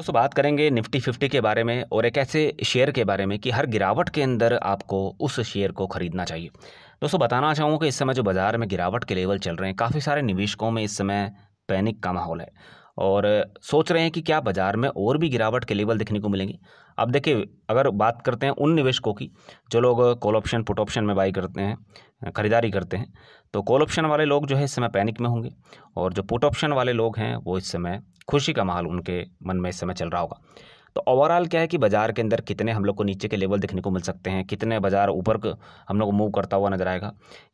दोस्तों बात करेंगे निफ्टी फिफ्टी के बारे में और एक ऐसे शेयर के बारे में कि हर गिरावट के अंदर आपको उस शेयर को खरीदना चाहिए दोस्तों बताना चाहूँगा कि इस समय जो बाज़ार में गिरावट के लेवल चल रहे हैं काफ़ी सारे निवेशकों में इस समय पैनिक का माहौल है और सोच रहे हैं कि क्या बाज़ार में और भी गिरावट के लेवल देखने को मिलेंगे अब देखिए अगर बात करते हैं उन निवेशकों की जो लोग कॉल ऑप्शन पुट ऑप्शन में बाई करते हैं ख़रीदारी करते हैं तो कॉल ऑप्शन वाले लोग जो है इस समय पैनिक में होंगे और जो पुट ऑप्शन वाले लोग हैं वो इस समय खुशी का माहौल उनके मन में इस समय चल रहा होगा तो ओवरऑल क्या है कि बाज़ार के अंदर कितने हम लोग को नीचे के लेवल देखने को मिल सकते हैं कितने बाज़ार ऊपर हम लोग को मूव करता हुआ नजर आएगा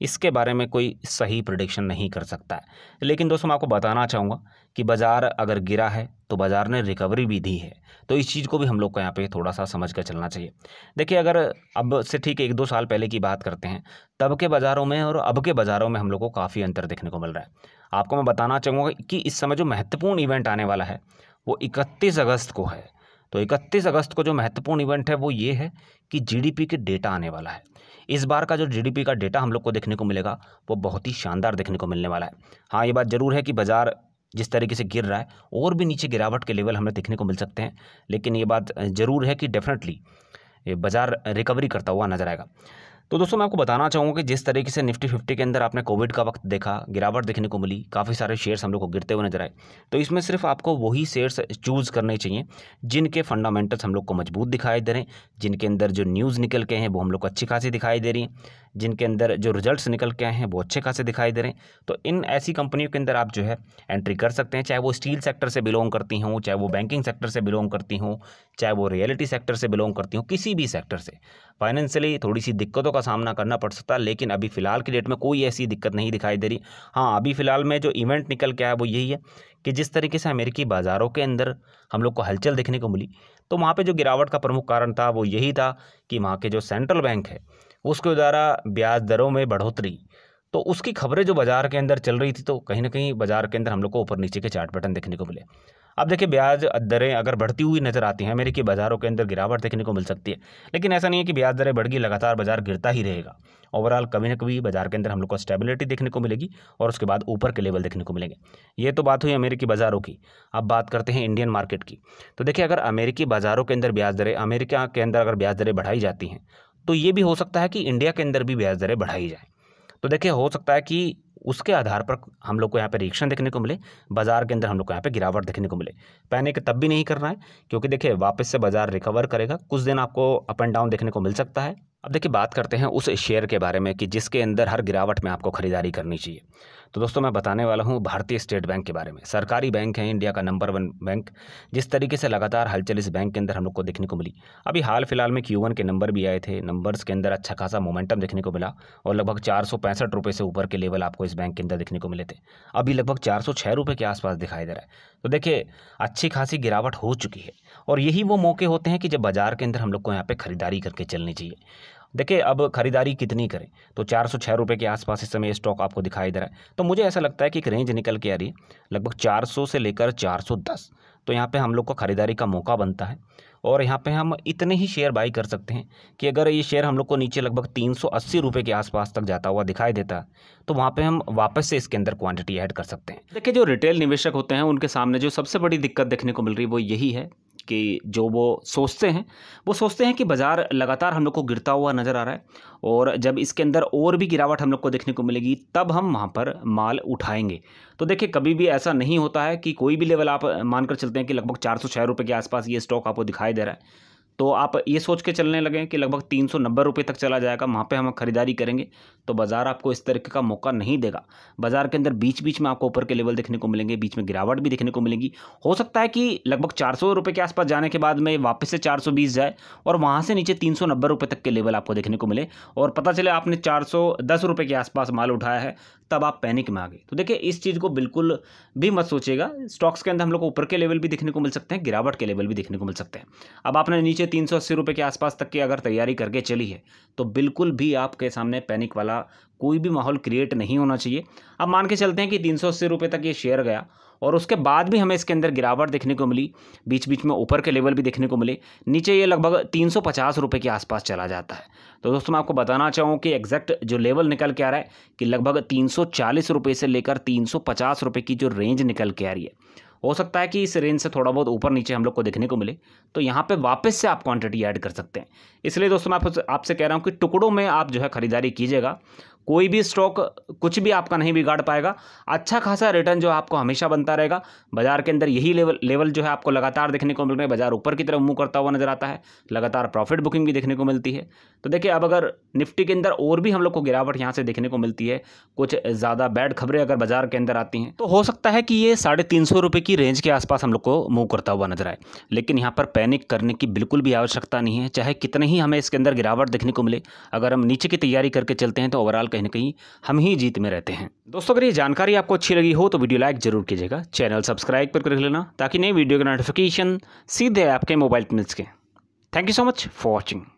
इसके बारे में कोई सही प्रडिक्शन नहीं कर सकता है लेकिन दोस्तों मैं आपको बताना चाहूँगा कि बाज़ार अगर गिरा है तो बाज़ार ने रिकवरी भी दी है तो इस चीज़ को भी हम लोग को यहाँ पे थोड़ा सा समझ कर चलना चाहिए देखिए अगर अब से ठीक एक दो साल पहले की बात करते हैं तब के बाज़ारों में और अब के बाज़ारों में हम लोग को काफ़ी अंतर देखने को मिल रहा है आपको मैं बताना चाहूँगा कि इस समय जो महत्वपूर्ण इवेंट आने वाला है वो इकतीस अगस्त को है तो इकतीस अगस्त को जो महत्वपूर्ण इवेंट है वो ये है कि जीडीपी के डेटा आने वाला है इस बार का जो जीडीपी का डेटा हम लोग को देखने को मिलेगा वो बहुत ही शानदार देखने को मिलने वाला है हाँ ये बात ज़रूर है कि बाज़ार जिस तरीके से गिर रहा है और भी नीचे गिरावट के लेवल हमें देखने को मिल सकते हैं लेकिन ये बात ज़रूर है कि डेफिनेटली बाज़ार रिकवरी करता हुआ नजर आएगा तो दोस्तों मैं आपको बताना चाहूँगा कि जिस तरीके से निफ्टी फिफ्टी के अंदर आपने कोविड का वक्त देखा गिरावट देखने को मिली काफ़ी सारे शेयर्स हम लोग को गिरते हुए नजर आए तो इसमें सिर्फ आपको वही शेयर्स चूज़ करने चाहिए जिनके फंडामेंटल्स हम लोग को मजबूत दिखाई दे रहे हैं जिनके अंदर जो न्यूज़ निकल के हैं वो हम लोग को अच्छी खासी दिखाई दे रही हैं जिनके अंदर जो रिजल्ट्स निकल के आए हैं वो अच्छे खासे दिखाई दे रहे हैं तो इन ऐसी कंपनियों के अंदर आप जो है एंट्री कर सकते हैं चाहे वो स्टील सेक्टर से बिलोंग करती हों चाहे वो बैंकिंग सेक्टर से बिलोंग करती हों चाहे वो रियलिटी सेक्टर से बिलोंग करती हों किसी भी सेक्टर से फाइनेंशियली थोड़ी सी दिक्कतों का सामना करना पड़ सकता है लेकिन अभी फ़िलहाल की डेट में कोई ऐसी दिक्कत नहीं दिखाई दे रही हाँ अभी फ़िलहाल में जो इवेंट निकल के आया वो यही है कि जिस तरीके से अमेरिकी बाज़ारों के अंदर हम लोग को हलचल देखने को मिली तो वहाँ पर जो गिरावट का प्रमुख कारण था वो यही था कि वहाँ के जो सेंट्रल बैंक है उसके द्वारा ब्याज दरों में बढ़ोतरी तो उसकी खबरें जो बाज़ार के अंदर चल रही थी तो कहीं ना कहीं बाज़ार के अंदर हम लोग को ऊपर नीचे के चार्ट पैटर्न देखने को मिले अब देखिए ब्याज दरें अगर बढ़ती हुई नजर आती हैं अमेरिकी बाजारों के अंदर गिरावट देखने को मिल सकती है लेकिन ऐसा नहीं है कि ब्याज दरें बढ़ गई लगातार बाजार गिरता ही रहेगा ओवरऑल कभी ना कभी बाजार के अंदर हम लोग को स्टेबिलिटी देखने को मिलेगी और उसके बाद ऊपर के लेवल देखने को मिलेंगे ये तो बात हुई अमेरिकी बाजारों की अब बात करते हैं इंडियन मार्केट की तो देखिए अगर अमेरिकी बाजारों के अंदर ब्याज दरें अमेरिका के अंदर अगर ब्याज दरें बढ़ाई जाती हैं तो ये भी हो सकता है कि इंडिया के अंदर भी ब्याज दरें बढ़ाई जाएँ तो देखिए हो सकता है कि उसके आधार पर हम लोग को यहाँ पर रिएक्शन देखने को मिले बाजार के अंदर हम लोग को यहाँ पर गिरावट देखने को मिले पैनिक तब भी नहीं करना है क्योंकि देखिए वापस से बाजार रिकवर करेगा कुछ दिन आपको अप एंड डाउन देखने को मिल सकता है अब देखिए बात करते हैं उस शेयर के बारे में कि जिसके अंदर हर गिरावट में आपको खरीदारी करनी चाहिए तो दोस्तों मैं बताने वाला हूँ भारतीय स्टेट बैंक के बारे में सरकारी बैंक है इंडिया का नंबर वन बैंक जिस तरीके से लगातार हलचल इस बैंक के अंदर हम लोग को देखने को मिली अभी हाल फिलहाल में क्यू के नंबर भी आए थे नंबर्स के अंदर अच्छा खासा मोमेंटम देखने को मिला और लगभग चार रुपये से ऊपर के लेवल आपको इस बैंक के अंदर देखने को मिले थे अभी लगभग चार रुपये के आसपास दिखाई दे रहा है तो देखिए अच्छी खासी गिरावट हो चुकी है और यही वो मौके होते हैं कि जब बाजार के अंदर हम लोग को यहाँ पर खरीदारी करके चलनी चाहिए देखिए अब खरीदारी कितनी करें तो चार सौ छः रुपये के आसपास इस समय स्टॉक आपको दिखाई दे रहा है तो मुझे ऐसा लगता है कि एक रेंज निकल के आ रही है लगभग चार सौ से लेकर चार सौ दस तो यहाँ पे हम लोग को ख़रीदारी का मौका बनता है और यहाँ पे हम इतने ही शेयर बाई कर सकते हैं कि अगर ये शेयर हम लोग को नीचे लगभग तीन सौ अस्सी रुपये के आसपास तक जाता हुआ दिखाई देता तो वहाँ पे हम वापस से इसके अंदर क्वांटिटी ऐड कर सकते हैं देखिए जो रिटेल निवेशक होते हैं उनके सामने जो सबसे बड़ी दिक्कत देखने को मिल रही है वो यही है कि जो वो सोचते हैं वो सोचते हैं कि बाज़ार लगातार हम लोग को गिरता हुआ नज़र आ रहा है और जब इसके अंदर और भी गिरावट हम लोग को देखने को मिलेगी तब हम वहाँ पर माल उठाएंगे तो देखिए कभी भी ऐसा नहीं होता है कि कोई भी लेवल आप मानकर चलते हैं कि लगभग चार सौ छः रुपये के आसपास ये स्टॉक आपको दिखाई दे रहा है तो आप ये सोच के चलने लगें कि लगभग तीन सौ नब्बे रुपये तक चला जाएगा वहाँ पे हम खरीदारी करेंगे तो बाज़ार आपको इस तरीके का मौका नहीं देगा बाज़ार के अंदर बीच बीच में आपको ऊपर के लेवल देखने को मिलेंगे बीच में गिरावट भी देखने को मिलेगी हो सकता है कि लगभग चार सौ रुपये के आसपास जाने के बाद में वापस से चार सौ बीस जाए और वहाँ से नीचे तीन सौ नब्बे रुपये तक के लेवल आपको देखने को मिले और पता चले आपने चार सौ दस रुपये के आसपास माल उठाया है तब आप पैनिक में आ गए तो देखिए इस चीज़ को बिल्कुल भी मत सोचिएगा स्टॉक्स के अंदर हम लोग को ऊपर के लेवल भी देखने को मिल सकते हैं गिरावट के लेवल भी देखने को मिल सकते हैं अब आपने नीचे तीन सौ अस्सी रुपये के आसपास तक की अगर तैयारी करके चली है तो बिल्कुल भी आपके सामने पैनिक वाला कोई भी माहौल क्रिएट नहीं होना चाहिए अब मान के चलते हैं कि तीन सौ अस्सी रुपये तक ये शेयर गया और उसके बाद भी हमें इसके अंदर गिरावट देखने को मिली बीच बीच में ऊपर के लेवल भी देखने को मिले नीचे ये लगभग तीन सौ के आसपास चला जाता है तो दोस्तों मैं आपको बताना चाहूँ कि एग्जैक्ट जो लेवल निकल के आ रहा है कि लगभग तीन सौ से लेकर तीन रुपए की जो रेंज निकल के आ रही है हो सकता है कि इस रेंज से थोड़ा बहुत ऊपर नीचे हम लोग को देखने को मिले तो यहाँ पे वापस से आप क्वांटिटी ऐड कर सकते हैं इसलिए दोस्तों मैं आपसे आप कह रहा हूँ कि टुकड़ों में आप जो है ख़रीदारी कीजिएगा कोई भी स्टॉक कुछ भी आपका नहीं बिगाड़ पाएगा अच्छा खासा रिटर्न जो आपको हमेशा बनता रहेगा बाजार के अंदर यही लेवल लेवल जो है आपको लगातार देखने को मिल रहा है बाजार ऊपर की तरफ मूव करता हुआ नजर आता है लगातार प्रॉफिट बुकिंग भी देखने को मिलती है तो देखिए अब अगर निफ्टी के अंदर और भी हम लोग को गिरावट यहाँ से देखने को मिलती है कुछ ज़्यादा बैड खबरें अगर बाजार के अंदर आती हैं तो हो सकता है कि ये साढ़े तीन सौ रुपये की रेंज के आसपास हम लोग को मूव करता हुआ नजर आए लेकिन यहाँ पर पैनिक करने की बिल्कुल भी आवश्यकता नहीं है चाहे कितने ही हमें इसके अंदर गिरावट देखने को मिले अगर हम नीचे की तैयारी करके चलते हैं तो ओवरऑल कहीं ना कहीं हम ही जीत में रहते हैं दोस्तों अगर ये जानकारी आपको अच्छी लगी हो तो वीडियो लाइक जरूर कीजिएगा चैनल सब्सक्राइब कर रख लेना ताकि नई वीडियो का नोटिफिकेशन सीधे आपके मोबाइल पर मिल सके thank you so much for watching